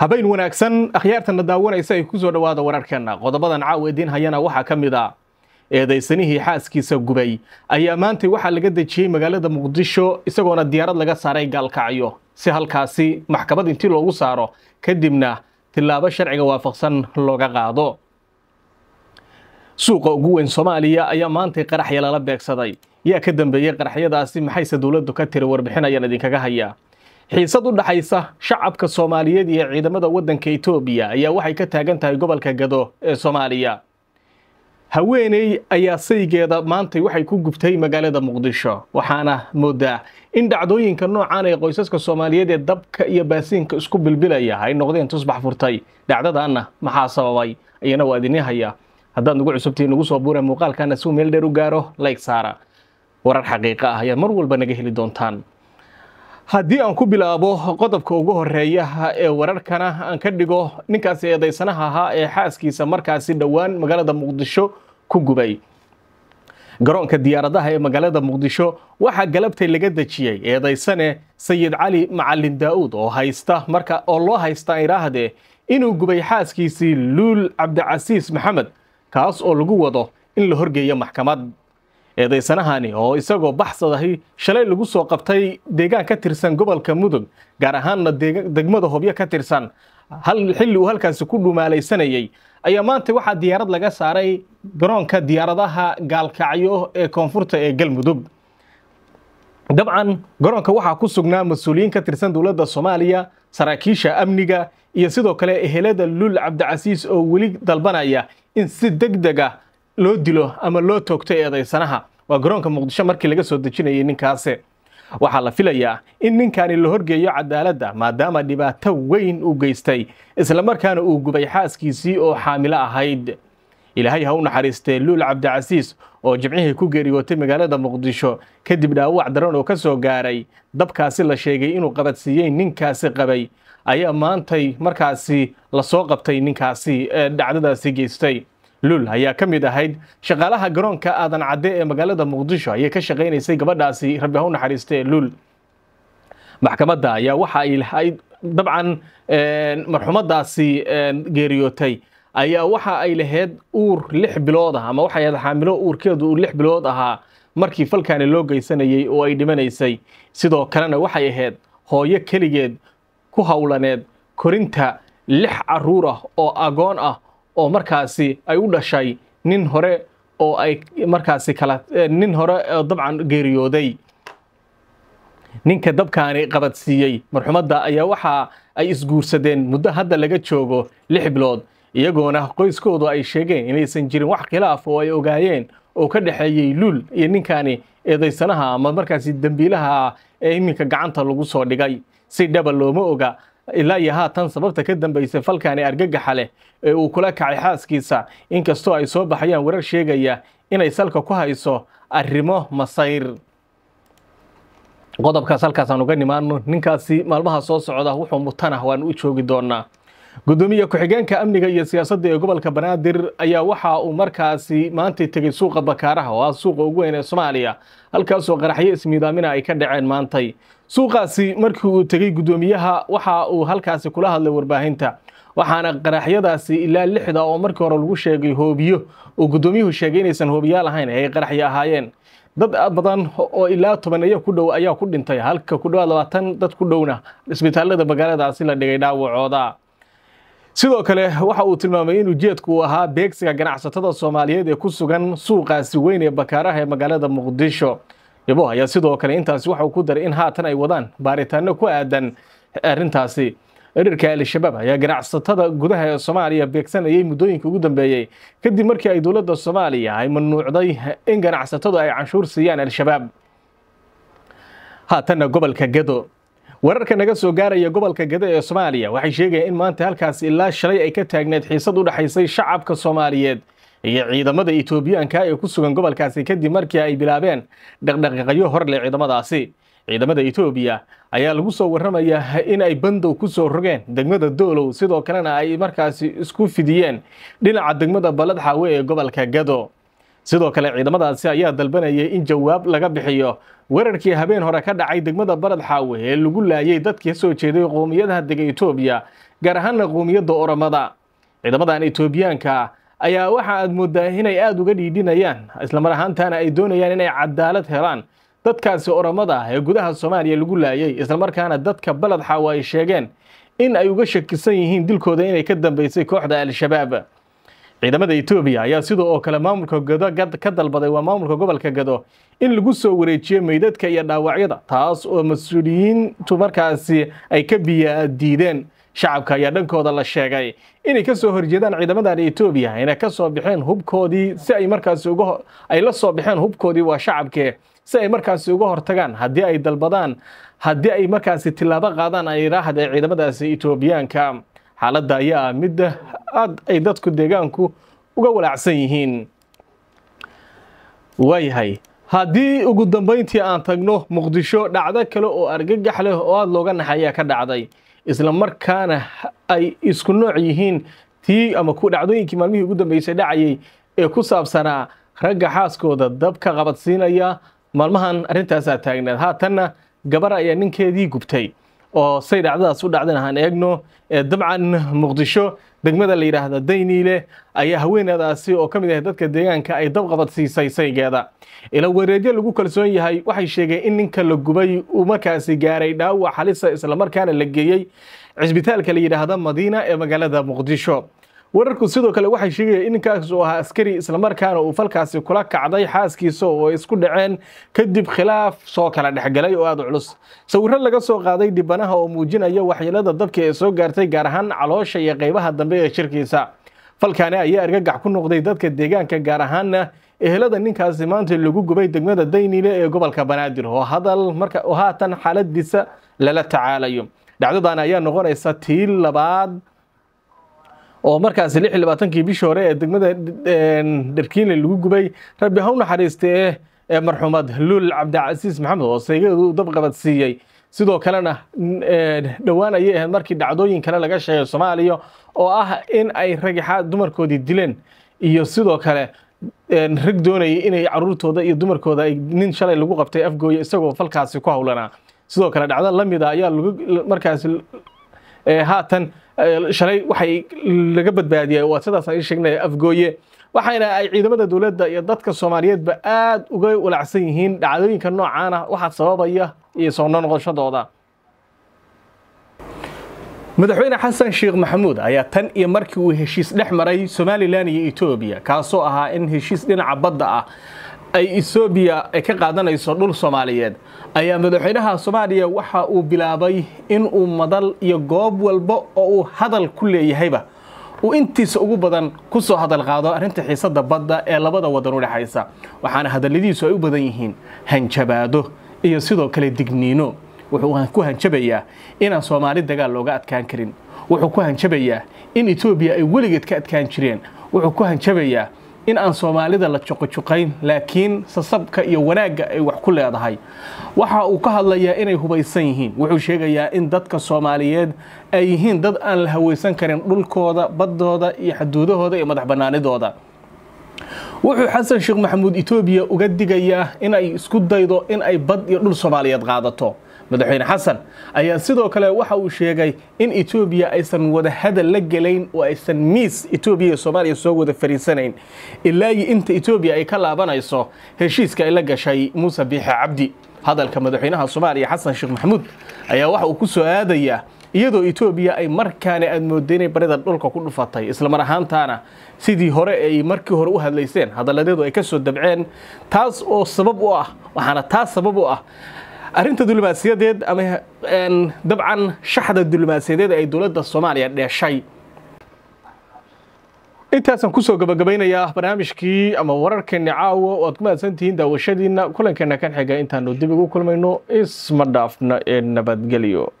habayn wanaagsan akhyaartana daawanaysa ay ku soo dhowaada wararkeenna qodobadan caawa idiin hayana waxaa ka mid a eedaysanihii xaaskiisa gubay ayaa maantay waxaa laga dejiyey magaalada muqdisho isagoona diyaarad laga saaray gaalkacyo si halkaasi maxkamad intii loogu saaro kadibna tilaabo sharciga waafaqsan looga qaado suuqa ugu weyn soomaaliya ayaa maantay qaraxya lala beegsaday yaa ka dambeeyey qaraxyadaasi maxayse dowladdu ka tiri warbixin ayaan idinkaga hayaa xiisad u dhaxaysa shacabka soomaaliyeed iyo ciidamada waddanka etoobiya ayaa waxay ka taagan tahay gobolka gado ee soomaaliya haweeney ayaa saygeeda maantay waxay ku gubtay magaalada muqdisho waxaana moodaa in dhacdooyinka noocan ee qoysaska soomaaliyeed ee dabka iyo baasiinka isku bilbilaya ay noqdeen tusbax furtay dhacdadaanna maxaa sababay ayana waa idinii haya haddaad nagu cusubtii nagu soo buura muuqaalkaana suu meel dheer u gaaro layg saara warar xaqiiqa ah ayaad mar walba naga heli doontaan haddii aan ku bilaabo qodobka ugu horeeya ee wararkana aan ka dhigo ninkaasi eedaysanaha ahaa ee xaaskiisa markaasi dhowaan magaalada muqdisho ku gubay garoonka diyaaradaha ee magaalada muqdisho waxaa galabtay laga dejiyey eedaysane sayid cali macalin daa'uud oo haysta marka oo loo haystaa iraahdee inuu gubay xaaskiisii luul cabdicasiis maxamed kaas oo lagu wado in la horgeeyo maxkamad eedaysanahani oo isagoo baxsadahay shalay lagu soo qabtay deegaan ka tirsan gobolka mudug gaar ahaanna degmada hobyo ka tirsan hal xilli uu halkaasi ku dhumaalaysanayey ayaa maanta waxaa diyaarad laga saaray garoonka diyaaradaha gaalkacyo ee koonfurta ee galmudug dabcan garoonka waxaa ku sugnaa mas-uuliyiin ka tirsan dowladda soomaaliya saraakiisha amniga iyo sidoo kale ehelada lul cabdicasiis oo weli dalbanaya in si deg deg ah loo dilo ama loo toogtay eedaysanaha waa garoonka muqdisho markii laga soo dejinayay ninkaasi waxaa la filayaa in ninkaani la horgeeyo cadaaladda maadaama dhibaato weyn uu geystay islamarkaana uu gubay xaaskiisii oo xaamilo ahayd ilaahay ha u naxariistee luul cabdicasiis oo jimcihii ku geeriyootay magaalada muqdisho kadib dhaawac daran oo ka soo gaaray dabkaasi la sheegay inuu qabadsiiyey ninkaasi qabay ayaa maantay markaasi lasoo qabtay ninkaasi ee dhacdadaasi geystay lul ayaa ka mid ahayd shaqaalaha garoonka aadan cadde ee magaalada muqdisho ayay ka shaqaynaysay gabadhaasi rabbi ha u naxariistee lul maxkamadda ayaa waxa ay lahayd dabcan marxumaddaasi geeriyootay ayaa waxa ay lahayd uur lix bilood ah ama waxay ahayd xaamilo uurkeedu uu lix bilood ahaa markii falkaani loo geysanayay oo ay dhimanaysay sidoo kalena waxay ahayd hooyo keligeed ku howlaneed korinta lix caruur ah oo agoon ah oo markaasi ay u dhashay nin hore oo ay markaasi kala eh, nin hore oo eh, dabcan geeriyooday ninka dabkaani qabadsiiyey marxumadda ayaa waxa ay isguursadeen muddo hadda laga joogo lix bilood iyagoona qoyskoodu ay sheegeen inaysan jirin wax khilaaf oo ay ogaayeen oo ka dhexeeyey luul iyo ninkaani eedaysanaha ama markaasi dembiilaha ee eh, iminka gacanta lagu soo dhigay si dhaba looma oga ilaa iyo haatan sababta ka dambaysay falkani argagaxa leh ee uu kula kacay xaaskiisa inkastoo ay soo baxayaan warar sheegaya inay salka ku hayso arrimo masayr qodobkaas aan uga nimaano ninkaasi maalmaha soo socda wuxuu mutanah waan u joogi doonaa gudoomiye ku-xigeenka amniga iyo siyaasadda ee gobolka banaadir ayaa waxa uu markaasi maantay tegey suuqa bakaaraha oo ah suuqa ugu weyn ee soomaaliya halkaasoo qaraxyo ismiidaamina ay ka dhaceen maantay suuqaasi markii uu tegey guddoomiyaha waxa uu halkaasi kula hadlay warbaahinta waxaana qaraxyadaasi ilaa lixda oo markii hore lagu sheegay hoobiyo oo guddoomiyuhu sheegay inaysan hoobiyaa ahayn ay qaraxyo ahaayeen dad badan oo ilaa tobaneeyo ku dhow ayaa ku dhintay halka ku dhowaad labaatan dad ku dhowna isbitaalada magaaladaasi la dhigay dhaawacooda sidoo kale waxa uu tilmaamay in ujeedku uu ahaa beegsiga ganacsatada soomaaliyeed ee ku sugan suuqaasi weyn ee bakaaraha ee magaalada muqdisho yabo ayaa sidoo kale intaasi waxauu ku daray in haatan ay wadaan baaritaano ku aadan arrintaasi erirka al-shabaab ayaa ganacsatada gudaha ee soomaaliya beegsanayay muddooyinka ugu dambeeyey kadib markii ay dowladda soomaaliya ay mamnuucday in ganacsatadu ay canshuur siiyaan al-shabaab haatanna gobolka gedo wararka naga soo gaaraya gobolka gedo ee soomaaliya waxay sheegayaan in maanta halkaasi ilaa shalay ay ka taagneed xiisad u dhexaysay shacabka soomaaliyeed iyo ciidamada etoobiyaanka ee ku sugan gobolkaasi kadib markii ay bilaabeen dhaqdhaqiiqyo hor leh ciidamadaasi ciidamada etoobiya ayaa lagu soo warramayaa in ay bandow ku soo rogeen degmada doolow sidoo kalena ay markaasi isku fidiyeen dhinaca degmada ballad xaawe ee gobolka gado sidoo kale ciidamadaasi ayaa dalbanayay in jawaab laga bixiyo weerarkii habeen hore ka dhacay degmada balad xaawe ee lagu laayay dadkii soo jeeday qoomiyadaha dega etoobiya gaar ahaanna qoomiyadda oromada ciidamadan etoobiyaanka ayaa waxa aad moodaa inay aada uga dhiidhinayaan islamar ahaantaana ay doonayaan inay cadaalad helaan dadkaasi oramada ah ee gudaha soomaaliya lagu laayay islamarkaana dadka baladxa oo ay sheegeen in ay uga shakisan yihiin dilkooda inay ka dambaysay kooxda al-shabaab ciidamada etoobiya ayaa sidoo oo kale maamulka gado ka dalbaday waa maamulka gobolka gado in lagu soo wareejiyo meydadka iyo dhaawacyada taas oo mas-uuliyiintu markaasi ay ka biya diideen shacabka ayaa dhankooda la sheegay inay ka soo horjeedaan ciidamadan etoobiya inay ka soo baxeen hubkoodii si ay markaasi uga ay la soo baxeen hubkoodii waa shacabkee si ay markaasi uga hortagaan haddii ay dalbadaan haddii ay markaasi tilaabo qaadaan ay raahda ciidamadaasi etoobiyaanka xaaladda ayaa mid aad ay dadku deegaanku uga walaacsan yihiin waayahay haddii ugu dambayntii aan tagno muqdisho dhacdo kale oo argagax leh oo aada looga naxay ayaa ka dhacday isla markaana ay isku nooc yihiin tii ama dhacdooyinkii maalmihii ugu dambeysay dhacayay ee ku saabsanaa ragga xaaskooda dabka ka qabadsiinaya maalmahan arrintaasaa taagnaad haatanna gabar ayaa ninkeedii gubtay oo say dhacdadaas u dhacdan aan eegno ee dabcan muqdisho degmada la yidhaahda dayniile ayaa haweenadaasi oo ka mid ah dadka deegaanka ay dabqabad siisay saygeeda ila wareedyo lagu kalsoon yahay waxay sheegeen in ninka la gubay uu markaasi gaaray dhaawac halisa ah islamarkaana la geeyey cisbitaalka la yidhaahda madiina ee magaalada muqdisho wararku sidoo kale waxay sheegayeen ininkaas oo ahaa askari islamarkaana uu falkaasi kula kacday xaaskiisa oo ay isku dhaceen kadib khilaaf soo kala dhexgalay oo aada culus sawiro laga soo qaaday dhibanaha oo muujinaya waxyeelada dabki ee soo gaartay gaar ahaan caloosha iyo qaybaha dambe ee shirkiisa falkaani ayaa argagax ku noqday dadka deegaanka gaar ahaanna ehelada ninkaasi maanta lagu gubay degmada daynile ee gobolka banaadir oo hadal marka oo haatan xaaladiisa lala tacaalayo dhacdadan ayaa noqonaysa tii labaad oo markaasi lix iyo labaatankii bishii hore ee degmada dharkiinle lagu gubay rabbi ha u naxariistee ee marxuumad luul cabdicasiis maxamed oo saygeedu dabqabad siiyey sidoo kalena dhowaan ayay ahayd markii dhacdooyin kale laga sheegay soomaaliya oo ah in ay ragixaad dumarkoodii dileen iyo sidoo kale rag doonayay inay caruurtooda iyo dumarkooda ay nin shalay lagu qabtay afgooya isagoo falkaasi ku howlanaa sidoo kale dhacdo la mid a ah ayaa markaasi Eh, haatan eh, shalay waxay laga badbaadiyeen waa sidaasaan ii sheegnaya afgooye waxayna ay ciidamada dowladda iyo dadka soomaaliyeedba aada uga walacsan yihiin dhacdooyinka noocaana waxaa sababaya iyo soo nonoqoshadooda madaxweyne xasan sheekh maxamuud ayaa tan iyo markii uu heshiis dhex maray somalilan iyo etoobiya kaasoo ahaa in heshiis dhinaca badda ah ay etoobiya ay ka qaadanayso dhul soomaaliyeed ayaa madaxweynaha soomaaliya waxa uu bilaabay inuu madal iyo goob walba oo uu hadal ku leeyahayba uu intiisa ugu badan ku soo hadal qaado arrinta xiisada badda ee labada wadan u dhexaysa waxaana hadalladiisu ay u badan yihiin hanjabaado iyo sidoo kale digniino wuxuu ku hanjabayaa inaan soomaali dagaal looga adkaan karin wuxuu ku hanjabayaa in etoobiya ay weligeed ka adkaan jireen wuxuu ku hanjabayaa in aan soomaalida la juqajuqayn laakiin sasabka iyo wanaagga ay wax ku leedahay waxa uu ka hadlayaa inay hubaysan yihiin wuxuu sheegayaa in dadka soomaaliyeed ay yihiin dad aan la haweysan karin dhulkooda baddooda iyo xaduudahooda iyo madax bannaanidooda wuxuu xasan sheekh maxamuud etoobiya uga digayaa inay isku daydo in ay bad iyo dhul soomaaliyeed qaadato madaxweyne xasan ayaa sidoo kale waxa uu sheegay in etoobiya aysan wada hadal la gelayn oo aysan miis etoobiya iyo soomaaliya soo wada fariisanayn ilaa inta etoobiya ay ka laabanayso heshiiska ay la gashay muuse biixe cabdi hadalka madaxweynaha soomaaliya xasan sheekh maxamuud ayaa waxa uu ku soo aadayaa iyadoo etoobiya ay markaana aad mooday inay barida dhulka ku dhufatay islamar ahaantaana sidii hore ay markii hore u hadlayseen hadalladeedu ay ka soo dabceen taas oo sabab u ah waxaana taas sabab u ah arrinta dulmaasiyadeed ama dabcan shaxda dulmaasiyadeed ay dowladda soomaaliya dheeshay intaasaan kusoo gabagabaynayaa barnaamijkii ama wararkeenni caawa oo aad ku mahadsantihiin daawashadiinna kulankeenna kan xiga intaanu dib ugu kulmayno isma dhaafna ee nabadgelyo